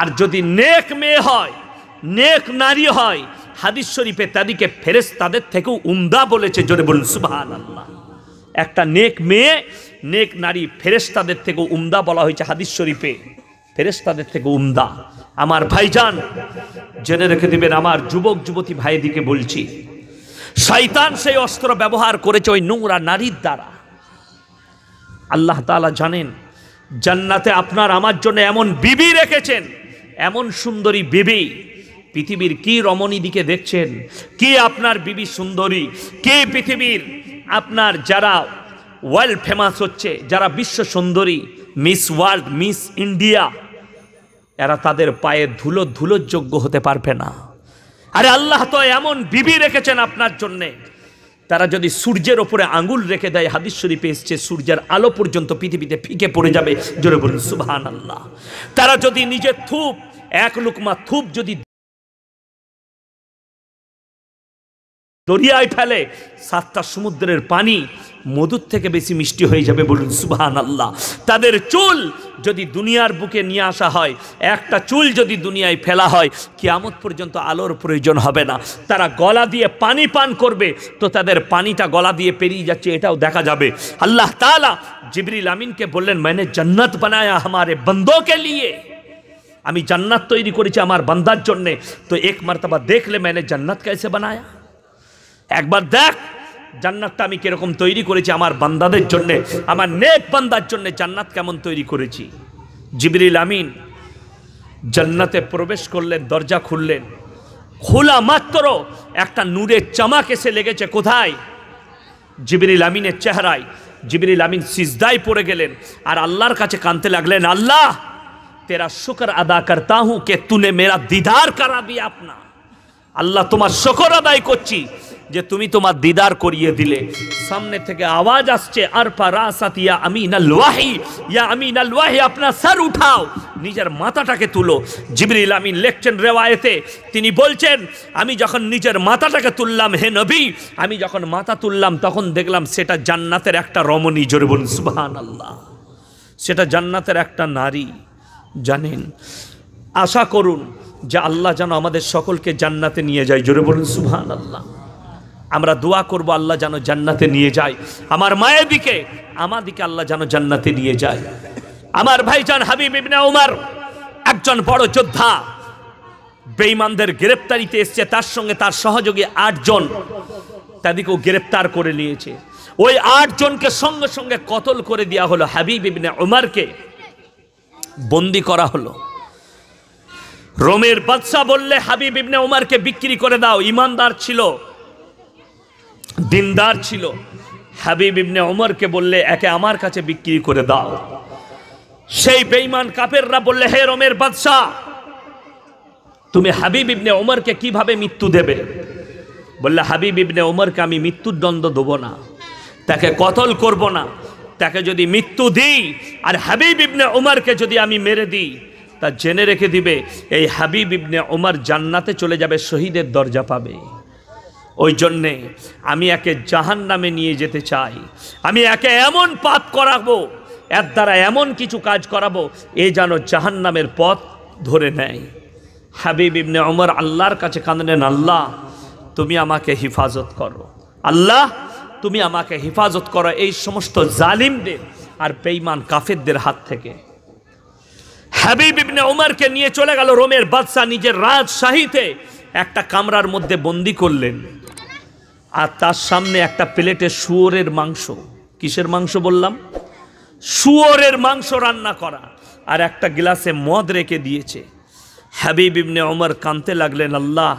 আর যদি নেক মেয়ে হয় নেক নারী হয় হাদিস শরীফে তাদেরকে ফেরেস তাদের থেকেও উমদা বলেছে জোরে বলুন সুবাহান আল্লাহ একটা নেক মেয়ে নেক নারী তাদের থেকেও উমদা বলা হয়েছে হাদিস শরীফে তাদের থেকে উমদা আমার ভাইজান জেনে রেখে দেবেন আমার যুবক যুবতী ভাইদিকে বলছি শয়তান সেই অস্ত্র ব্যবহার করেছে ওই নোংরা নারীর দ্বারা আল্লাহ তালা জানেন জান্নাতে আপনার আমার জন্য এমন বিবি রেখেছেন এমন সুন্দরী বিবি পৃথিবীর কি রমণী দিকে দেখছেন কে আপনার বিবি সুন্দরী কে পৃথিবীর আপনার যারা ওয়ার্ল্ড ফেমাস হচ্ছে যারা বিশ্ব সুন্দরী মিস ওয়ার্ল্ড মিস ইন্ডিয়া এরা তাদের পায়ে ধুলো ধুলোর যোগ্য হতে পারবে না আরে আল্লাহ তো এমন বিবি রেখেছেন আপনার জন্যে তারা যদি সূর্যের ওপরে আঙুল রেখে দেয় হাদিস শরীফে এসছে সূর্যের আলো পর্যন্ত পৃথিবীতে ফিকে পড়ে যাবে জোরে বলুন সুবহান আল্লাহ তারা যদি নিজের থুপ এক লুকমা থুপ যদি দরিয়ায় ফেলে সাতটা সমুদ্রের পানি মধুর থেকে বেশি মিষ্টি হয়ে যাবে বলুন সুবাহান আল্লাহ তাদের চুল যদি দুনিয়ার বুকে নিয়ে আসা হয় একটা চুল যদি দুনিয়ায় ফেলা হয় কিয়ামত পর্যন্ত আলোর প্রয়োজন হবে না তারা গলা দিয়ে পানি পান করবে তো তাদের পানিটা গলা দিয়ে পেরিয়ে যাচ্ছে এটাও দেখা যাবে আল্লাহ তালা জিবরিল আমিনকে বললেন মানে জন্নত বানায়া আমারে বন্ধকে লিয়ে আমি জান্নাত তৈরি করেছি আমার বান্দার জন্যে তো এক মার্তাবা দেখলে মানে জান্নাত কেসে বানায়া একবার দেখ জান্নাতটা আমি কিরকম তৈরি করেছি আমার বান্দাদের জন্যে আমার নেক বান্দার জন্যে জান্নাত কেমন তৈরি করেছি জিবরিল আমিন জান্নাতে প্রবেশ করলেন দরজা খুললেন খোলা মাত্র একটা নূরের চামাক এসে লেগেছে কোথায় জিবরিল আমিনের চেহারায় জিবরিল আমিন সিজদায় পড়ে গেলেন আর আল্লাহর কাছে কানতে লাগলেন আল্লাহ তেরা শুকর আদা করতা হুঁ কে তুনে মেরা দিদার করাবি আপনা আল্লাহ তোমার শকর আদায় করছি যে তুমি তোমার দিদার করিয়ে দিলে সামনে থেকে আওয়াজ আসছে আর পা রাসাত ইয়া আমিন আল ওয়াহি ইয়া আমিন আল ওয়াহি আপনার স্যার উঠাও নিজের মাথাটাকে তুলো জিবরিল আমিন লেখছেন রেওয়ায়েতে তিনি বলছেন আমি যখন নিজের মাথাটাকে তুললাম হে নবী আমি যখন মাথা তুললাম তখন দেখলাম সেটা জান্নাতের একটা রমণী জরিবন সুবহান আল্লাহ সেটা জান্নাতের একটা নারী জানেন আশা করুন যে আল্লাহ যেন আমাদের সকলকে জান্নাতে নিয়ে যায় জোরে বলুন সুহান আল্লাহ আমরা দোয়া করব আল্লাহ যেন জান্নাতে নিয়ে যায় আমার মায়েবিকে আমাদিকে আল্লাহ যেন জান্নাতে নিয়ে যায় আমার ভাইজান হাবিব ইবনা উমার একজন বড় যোদ্ধা বেইমানদের গ্রেপ্তারিতে এসছে তার সঙ্গে তার সহযোগী আটজন তাদেরকেও গ্রেপ্তার করে নিয়েছে ওই আটজনকে সঙ্গে সঙ্গে কতল করে দেওয়া হলো হাবিব ইবনে উমারকে বন্দি করা হলো রোমের বাদশাহ বললে হাবিব ইবনে উমারকে বিক্রি করে দাও ইমানদার ছিল দিনদার ছিল হাবিব ইবনে উমারকে বললে একে আমার কাছে বিক্রি করে দাও সেই বেঈমান কাপেররা বললে হে রোমের বাদশাহ তুমি হাবিব ইবনে ওমরকে কিভাবে মৃত্যু দেবে বললে হাবিব ইবনে ওমরকে আমি মৃত্যুদণ্ড দেবো না তাকে কতল করব না তাকে যদি মৃত্যু দিই আর হাবিব ইবনে ওমারকে যদি আমি মেরে দিই তা জেনে রেখে দিবে এই হাবিব ইবনে ওমার জান্নাতে চলে যাবে শহীদের দরজা পাবে ওই জন্যে আমি একে জাহান নামে নিয়ে যেতে চাই আমি একে এমন পাপ করাবো এর দ্বারা এমন কিছু কাজ করাবো এ যেন জাহান নামের পথ ধরে নেয় হাবিব ইবনে ওমর আল্লাহর কাছে কাঁদলেন আল্লাহ তুমি আমাকে হেফাজত করো আল্লাহ তুমি আমাকে হেফাজত করো এই সমস্ত জালিমদের আর বেঈমান কাফেরদের হাত থেকে হাবিব ইবনে উমারকে নিয়ে চলে গেল রোমের বাদশাহ নিজের রাজশাহীতে একটা কামরার মধ্যে বন্দি করলেন আর তার সামনে একটা প্লেটে শুয়োরের মাংস কিসের মাংস বললাম শুয়োরের মাংস রান্না করা আর একটা গ্লাসে মদ রেখে দিয়েছে হাবিব ইবনে ওমর কাঁদতে লাগলেন আল্লাহ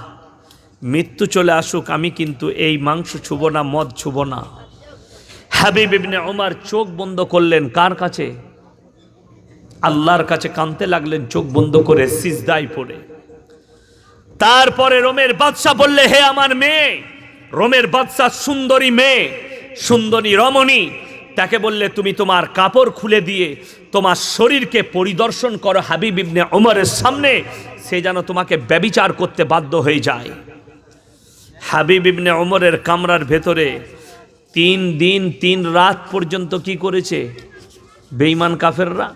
মৃত্যু চলে আসুক আমি কিন্তু এই মাংস ছুব না মদ ছুব না হাবিবিনে ওমার চোখ বন্ধ করলেন কার কাছে আল্লাহর কাছে কানতে লাগলেন চোখ বন্ধ করে সিজদাই পড়ে তারপরে রোমের বাদশাহ বললে হে আমার মেয়ে রোমের বাদশাহ সুন্দরী মেয়ে সুন্দরী রমণী তাকে বললে তুমি তোমার কাপড় খুলে দিয়ে তোমার শরীরকে পরিদর্শন করো হাবিবিবনে ইবনে ওমরের সামনে সে যেন তোমাকে ব্যবিচার করতে বাধ্য হয়ে যায় হাবিব ইবনে ওমরের কামরার ভেতরে তিন দিন তিন রাত পর্যন্ত কি করেছে বেঈমান কাফেররা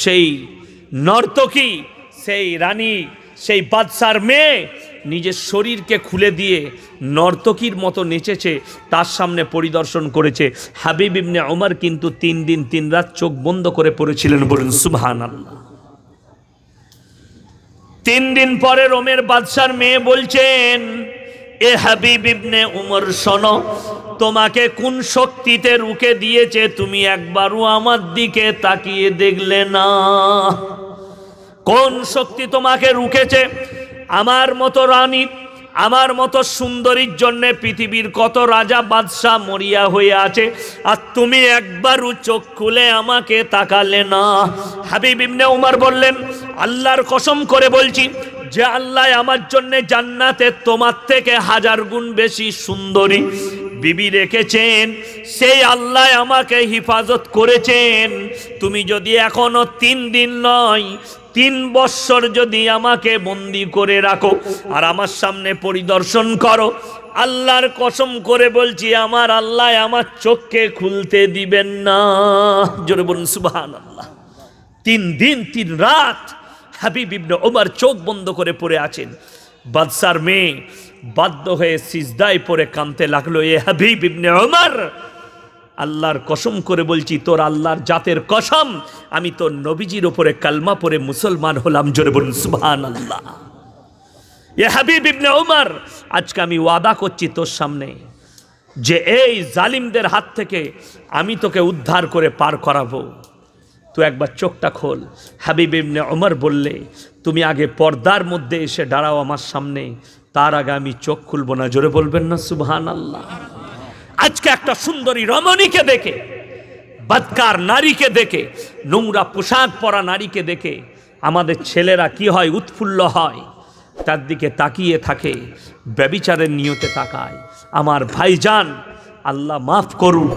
সেই নর্তকী সেই রানী সেই বাদশার মেয়ে নিজের শরীরকে খুলে দিয়ে নর্তকীর মতো নেচেছে তার সামনে পরিদর্শন করেছে হাবিব ইবনে ওমর কিন্তু তিন দিন তিন রাত চোখ বন্ধ করে পড়েছিলেন বলুন সুবহান আল্লাহ তিন দিন পরে রোমের বাদশার মেয়ে বলছেন এ হাবিব ইবনে উমর শোনো তোমাকে কোন শক্তিতে রুখে দিয়েছে তুমি একবারও আমার দিকে তাকিয়ে দেখলে না কোন শক্তি তোমাকে রুখেছে আমার মতো রানী আমার মতো সুন্দরীর জন্যে পৃথিবীর কত রাজা বাদশাহ মরিয়া হয়ে আছে আর তুমি একবারও চোখ খুলে আমাকে তাকালে না হাবিব ইবনে উমার বললেন আল্লাহর কসম করে বলছি যে আল্লাহ আমার জন্য জান্নাতে তোমার থেকে হাজার গুণ বেশি সুন্দরী বিবি রেখেছেন সেই আল্লাহ আমাকে হিফাজত করেছেন তুমি যদি এখনো তিন দিন নয় তিন বৎসর যদি আমাকে বন্দি করে রাখো আর আমার সামনে পরিদর্শন করো আল্লাহর কসম করে বলছি আমার আল্লাহ আমার চোখকে খুলতে দিবেন না জোরে বলুন সুবাহ আল্লাহ তিন দিন তিন রাত হাবিব ইবনে ওমর চোখ বন্ধ করে পড়ে আছেন বাদশার মেয়ে বাধ্য হয়ে সিজদায় পরে কাঁদতে লাগলো এ হাবিব ইবনে ওমর আল্লাহর কসম করে বলছি তোর আল্লাহর জাতের কসম আমি তোর নবীজির ওপরে কালমা পরে মুসলমান হলাম জোরে বলুন সুবহান আল্লাহ এ হাবিব ইবনে ওমর আজকে আমি ওয়াদা করছি তোর সামনে যে এই জালিমদের হাত থেকে আমি তোকে উদ্ধার করে পার করাবো তো একবার চোখটা খোল হাবিব ইবনে অমর বললে তুমি আগে পর্দার মধ্যে এসে দাঁড়াও আমার সামনে তার আগে আমি চোখ খুলব না জোরে বলবেন না সুবহান আল্লাহ আজকে একটা সুন্দরী রমণীকে দেখে বৎকার নারীকে দেখে নোংরা পোশাক পরা নারীকে দেখে আমাদের ছেলেরা কি হয় উৎফুল্ল হয় তার দিকে তাকিয়ে থাকে ব্যবিচারের নিয়তে তাকায় আমার ভাইজান আল্লাহ মাফ করুন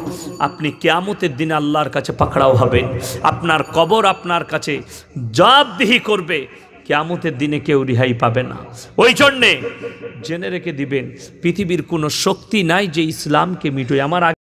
আপনি কেয়ামতের দিন আল্লাহর কাছে পাকড়াও হবেন আপনার কবর আপনার কাছে জবাবদিহি করবে কেয়ামতের দিনে কেউ রিহাই পাবে না ওই জন্যে জেনে রেখে দিবেন পৃথিবীর কোনো শক্তি নাই যে ইসলামকে মিটোয় আমার